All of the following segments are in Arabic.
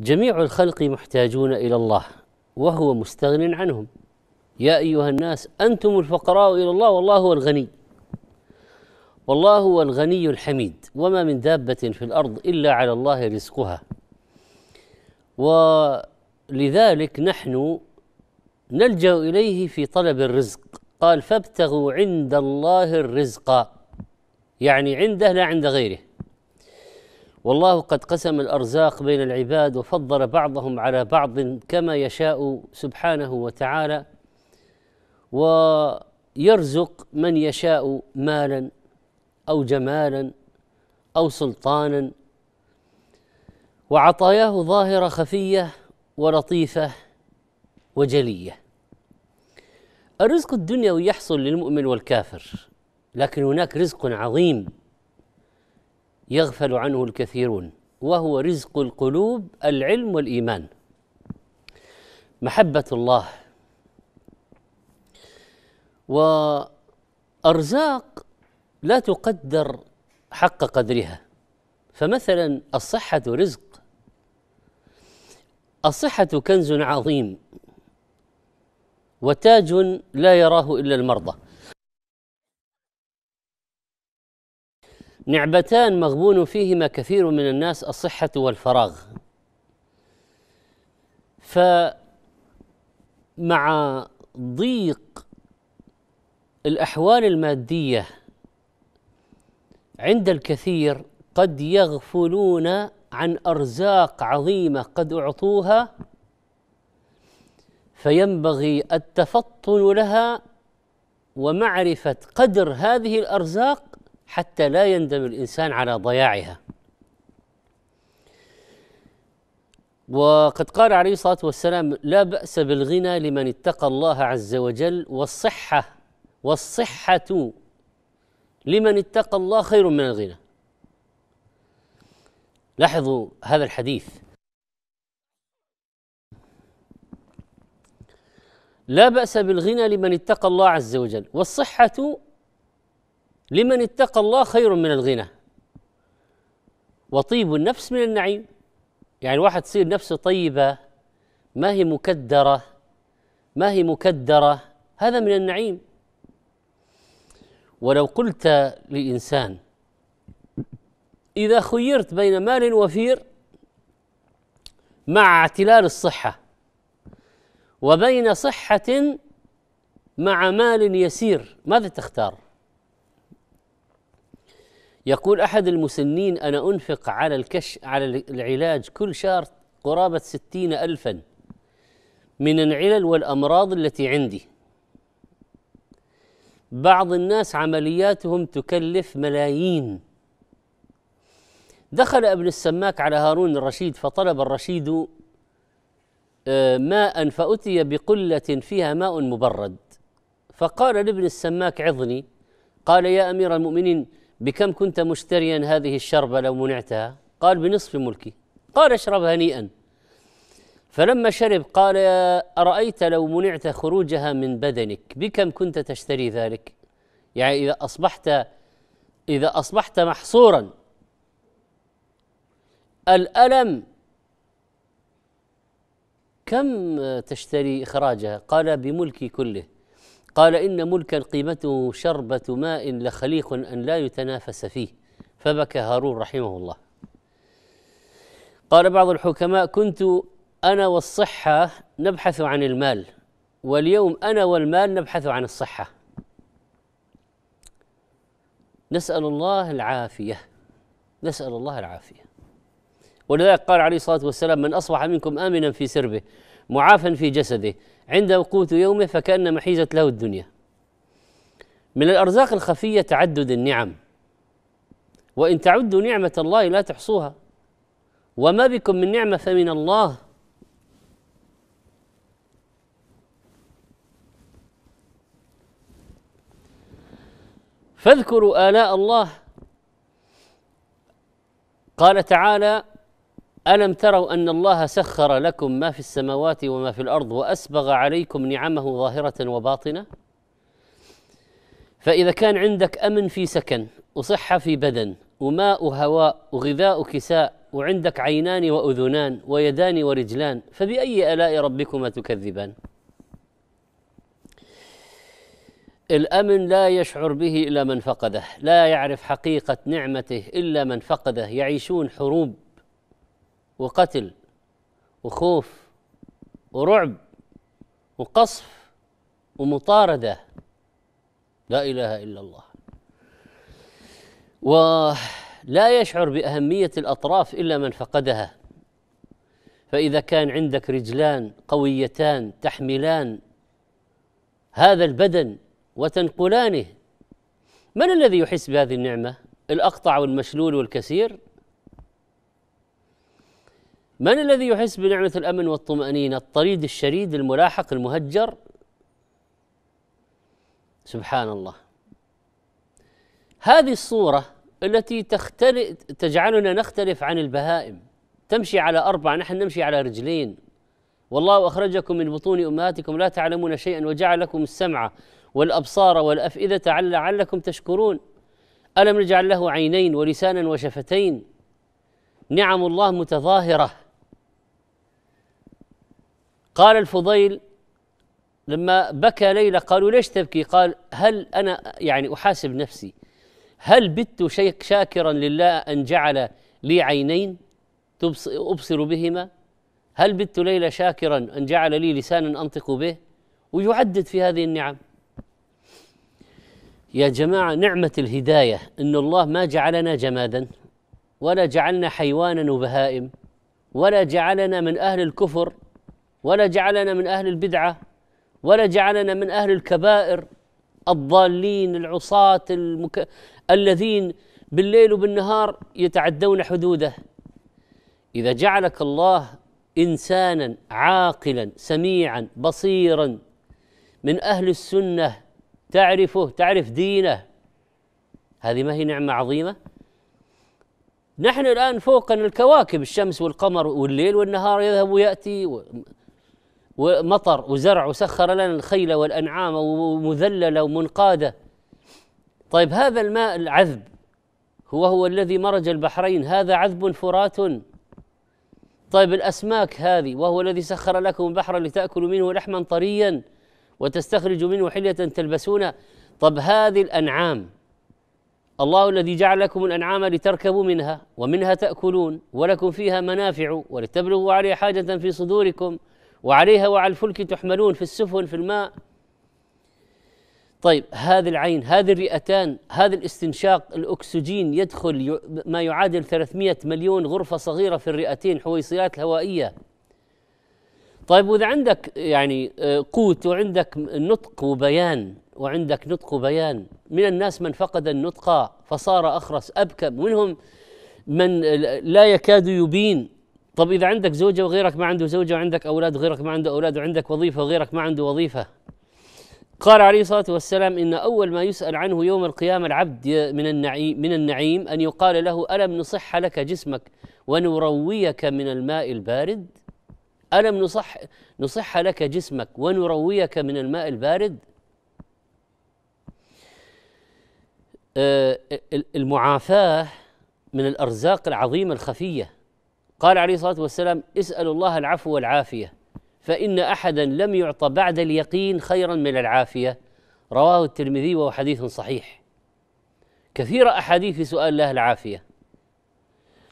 جميع الخلق محتاجون الى الله وهو مستغن عنهم يا ايها الناس انتم الفقراء الى الله والله هو الغني والله هو الغني الحميد وما من دابه في الارض الا على الله رزقها ولذلك نحن نلجا اليه في طلب الرزق قال فابتغوا عند الله الرزق يعني عنده لا عند غيره والله قد قسم الارزاق بين العباد وفضل بعضهم على بعض كما يشاء سبحانه وتعالى ويرزق من يشاء مالا او جمالا او سلطانا وعطاياه ظاهره خفيه ولطيفه وجليه الرزق الدنيوي يحصل للمؤمن والكافر لكن هناك رزق عظيم يغفل عنه الكثيرون وهو رزق القلوب العلم والايمان محبه الله وارزاق لا تقدر حق قدرها فمثلا الصحه رزق الصحه كنز عظيم وتاج لا يراه الا المرضى نعبتان مغبون فيهما كثير من الناس الصحة والفراغ فمع ضيق الأحوال المادية عند الكثير قد يغفلون عن أرزاق عظيمة قد أعطوها فينبغي التفطن لها ومعرفة قدر هذه الأرزاق حتى لا يندم الانسان على ضياعها وقد قال عليه الصلاه والسلام لا باس بالغنى لمن اتقى الله عز وجل والصحه والصحه لمن اتقى الله خير من الغنى لاحظوا هذا الحديث لا باس بالغنى لمن اتقى الله عز وجل والصحه لمن اتقى الله خير من الغنى وطيب النفس من النعيم يعني الواحد تصير نفسه طيبة ما هي مكدرة ما هي مكدرة هذا من النعيم ولو قلت لإنسان إذا خيرت بين مال وفير مع اعتلال الصحة وبين صحة مع مال يسير ماذا تختار؟ يقول أحد المسنين أنا أنفق على الكش على العلاج كل شهر قرابة ستين ألفا من العلل والأمراض التي عندي بعض الناس عملياتهم تكلف ملايين دخل ابن السماك على هارون الرشيد فطلب الرشيد آه، ماء فأتي بقلة فيها ماء مبرد فقال لابن السماك عظني قال يا أمير المؤمنين بكم كنت مشتريا هذه الشربة لو منعتها قال بنصف ملكي قال اشرب هنيئا فلما شرب قال أرأيت لو منعت خروجها من بدنك بكم كنت تشتري ذلك يعني إذا أصبحت إذا أصبحت محصورا الألم كم تشتري إخراجها قال بملكي كله قال إن ملكا قيمته شربة ماء لخليق أن لا يتنافس فيه فبكى هارون رحمه الله قال بعض الحكماء كنت أنا والصحة نبحث عن المال واليوم أنا والمال نبحث عن الصحة نسأل الله العافية نسأل الله العافية ولذلك قال عليه الصلاة والسلام من أصبح منكم آمنا في سربه معافا في جسده عند قوت يومه فكأنما حيزت له الدنيا من الأرزاق الخفية تعدد النعم وإن تعدوا نعمة الله لا تحصوها وما بكم من نعمة فمن الله فاذكروا آلاء الله قال تعالى الم تروا ان الله سخر لكم ما في السماوات وما في الارض واسبغ عليكم نعمه ظاهره وباطنه فاذا كان عندك امن في سكن وصحه في بدن وماء وهواء وغذاء وكساء وعندك عينان واذنان ويدان ورجلان فباي الاء ربكما تكذبان الامن لا يشعر به الا من فقده لا يعرف حقيقه نعمته الا من فقده يعيشون حروب وقتل وخوف ورعب وقصف ومطارده لا اله الا الله ولا يشعر باهميه الاطراف الا من فقدها فاذا كان عندك رجلان قويتان تحملان هذا البدن وتنقلانه من الذي يحس بهذه النعمه الاقطع والمشلول والكثير من الذي يحس بنعمة الأمن والطمأنينة الطريد الشريد الملاحق المهجر سبحان الله هذه الصورة التي تجعلنا نختلف عن البهائم تمشي على أربع نحن نمشي على رجلين والله أخرجكم من بطون أمهاتكم لا تعلمون شيئا وجعل لكم السمع والأبصار والأفئدة لعلكم تشكرون ألم نجعل له عينين ولسانا وشفتين نعم الله متظاهره قال الفضيل لما بكى ليلى قالوا ليش تبكي قال هل أنا يعني أحاسب نفسي هل بت شيك شاكرا لله أن جعل لي عينين أبصر بهما هل بت ليلى شاكرا أن جعل لي لسانا أنطق به ويعدد في هذه النعم يا جماعة نعمة الهداية أن الله ما جعلنا جمادا ولا جعلنا حيوانا وبهائم ولا جعلنا من أهل الكفر ولا جعلنا من اهل البدعه ولا جعلنا من اهل الكبائر الضالين العصاة المك... الذين بالليل وبالنهار يتعدون حدوده اذا جعلك الله انسانا عاقلا سميعا بصيرا من اهل السنه تعرفه تعرف دينه هذه ما هي نعمه عظيمه نحن الان فوقنا الكواكب الشمس والقمر والليل والنهار يذهب وياتي و... ومطر وزرع وسخر لنا الخيل والأنعام ومذللة ومنقادة طيب هذا الماء العذب هو هو الذي مرج البحرين هذا عذب فرات طيب الأسماك هذه وهو الذي سخر لكم البحر لتأكلوا منه لحما طريا وتستخرجوا منه حلية تلبسونها طب هذه الأنعام الله الذي جعل لكم الأنعام لتركبوا منها ومنها تأكلون ولكم فيها منافع ولتبلغوا عليه حاجة في صدوركم وعليها وعلى الفلك تحملون في السفن في الماء طيب هذه العين هذه الرئتان هذا الاستنشاق الأكسجين يدخل ما يعادل 300 مليون غرفة صغيرة في الرئتين حويصلات الهوائية طيب وإذا عندك يعني آه، قوت وعندك نطق وبيان وعندك نطق وبيان من الناس من فقد النطق فصار أخرس أبكم منهم من لا يكاد يبين طب إذا عندك زوجة وغيرك ما عنده زوجة وعندك أولاد وغيرك ما عنده أولاد وعندك وظيفة وغيرك ما عنده وظيفة قال عليه الصلاة والسلام إن أول ما يسأل عنه يوم القيامة العبد من النعيم, من النعيم أن يقال له ألم نصح لك جسمك ونرويك من الماء البارد ألم نصح, نصح لك جسمك ونرويك من الماء البارد آه، المعافاة من الأرزاق العظيمة الخفية قال عليه الصلاه والسلام اسالوا الله العفو والعافيه فان احدا لم يعط بعد اليقين خيرا من العافيه رواه الترمذي وهو حديث صحيح كثير احاديث في سؤال الله العافيه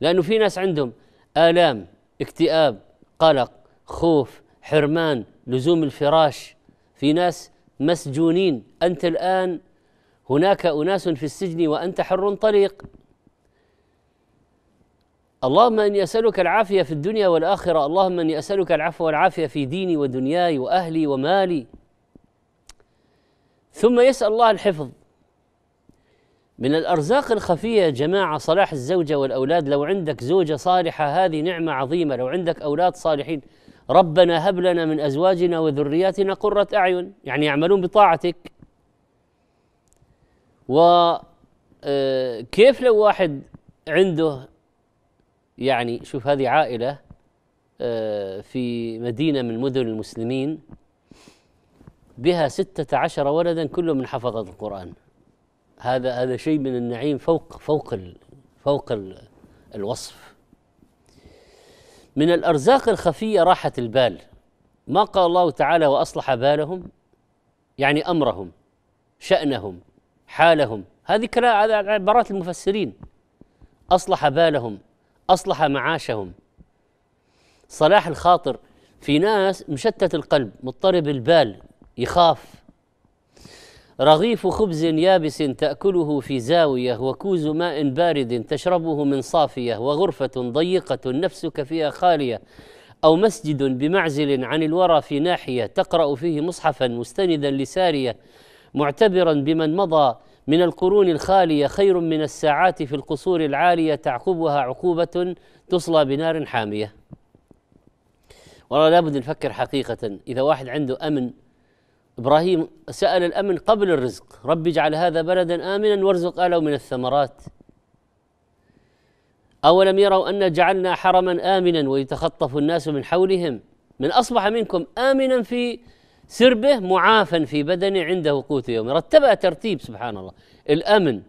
لانه في ناس عندهم الام اكتئاب قلق خوف حرمان لزوم الفراش في ناس مسجونين انت الان هناك اناس في السجن وانت حر طليق اللهم اني اسالك العافيه في الدنيا والاخره، اللهم اني اسالك العفو والعافيه في ديني ودنياي واهلي ومالي. ثم يسال الله الحفظ. من الارزاق الخفيه يا جماعه صلاح الزوجه والاولاد، لو عندك زوجه صالحه هذه نعمه عظيمه، لو عندك اولاد صالحين، ربنا هب لنا من ازواجنا وذرياتنا قرة اعين، يعني يعملون بطاعتك. وكيف آه، لو واحد عنده يعني شوف هذه عائلة آه، في مدينة من مدن المسلمين بها ستة عشر ولدا كلهم من حفظة القرآن هذا هذا شيء من النعيم فوق فوق ال فوق ال الوصف من الأرزاق الخفية راحة البال ما قال الله تعالى وأصلح بالهم يعني أمرهم شأنهم حالهم هذه كلام عبارات المفسرين أصلح بالهم اصلح معاشهم صلاح الخاطر في ناس مشتت القلب مضطرب البال يخاف رغيف خبز يابس تاكله في زاويه وكوز ماء بارد تشربه من صافيه وغرفه ضيقه نفسك فيها خاليه او مسجد بمعزل عن الورى في ناحيه تقرا فيه مصحفا مستندا لساريه معتبرا بمن مضى من القرون الخاليه خير من الساعات في القصور العاليه تعقبها عقوبه تصلى بنار حاميه. والله لابد نفكر حقيقه اذا واحد عنده امن ابراهيم سال الامن قبل الرزق، رب اجعل هذا بلدا امنا وارزق اهله من الثمرات. اولم يروا ان جعلنا حرما امنا ويتخطف الناس من حولهم من اصبح منكم امنا في سربه معافى في بدنه عند وقوته يوم رتبها ترتيب سبحان الله الأمن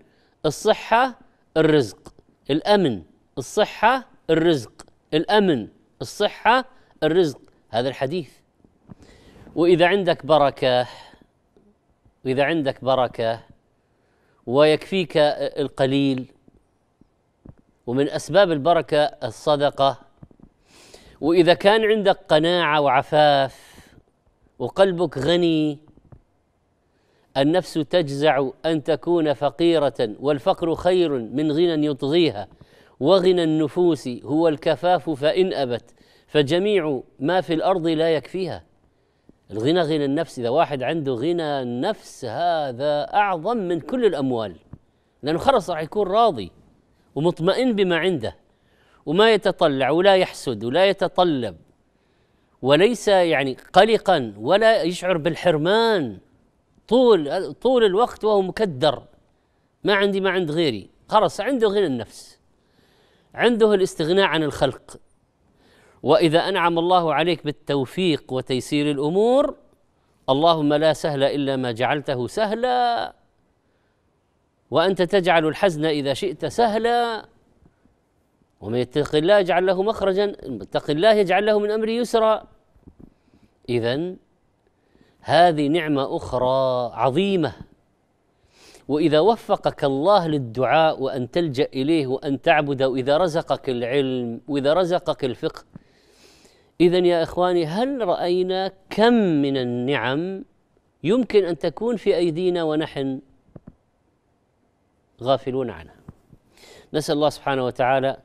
الصحة الرزق الأمن الصحة الرزق الأمن الصحة الرزق هذا الحديث وإذا عندك بركة وإذا عندك بركة ويكفيك القليل ومن أسباب البركة الصدقة وإذا كان عندك قناعة وعفاف وقلبك غني النفس تجزع ان تكون فقيره والفقر خير من غنى يطغيها وغنى النفوس هو الكفاف فان ابت فجميع ما في الارض لا يكفيها الغنى غنى النفس اذا واحد عنده غنى النفس هذا اعظم من كل الاموال لانه خلص راح يكون راضي ومطمئن بما عنده وما يتطلع ولا يحسد ولا يتطلب وليس يعني قلقا ولا يشعر بالحرمان طول طول الوقت وهو مكدر ما عندي ما عند غيري خلاص عنده غنى النفس عنده الاستغناء عن الخلق واذا انعم الله عليك بالتوفيق وتيسير الامور اللهم لا سهل الا ما جعلته سهلا وانت تجعل الحزن اذا شئت سهلا ومن يتق الله يجعل له مخرجا اتق الله يجعل له من امره يسرا اذا هذه نعمه اخرى عظيمه واذا وفقك الله للدعاء وان تلجا اليه وان تعبد واذا رزقك العلم واذا رزقك الفقه اذا يا اخواني هل راينا كم من النعم يمكن ان تكون في ايدينا ونحن غافلون عنها نسال الله سبحانه وتعالى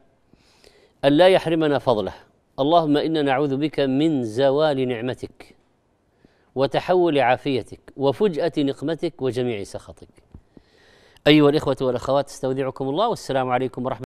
أن لا يحرمنا فضله اللهم إنا نعوذ بك من زوال نعمتك وتحول عافيتك وفجأة نقمتك وجميع سخطك أيها الإخوة والأخوات استودعكم الله والسلام عليكم ورحمة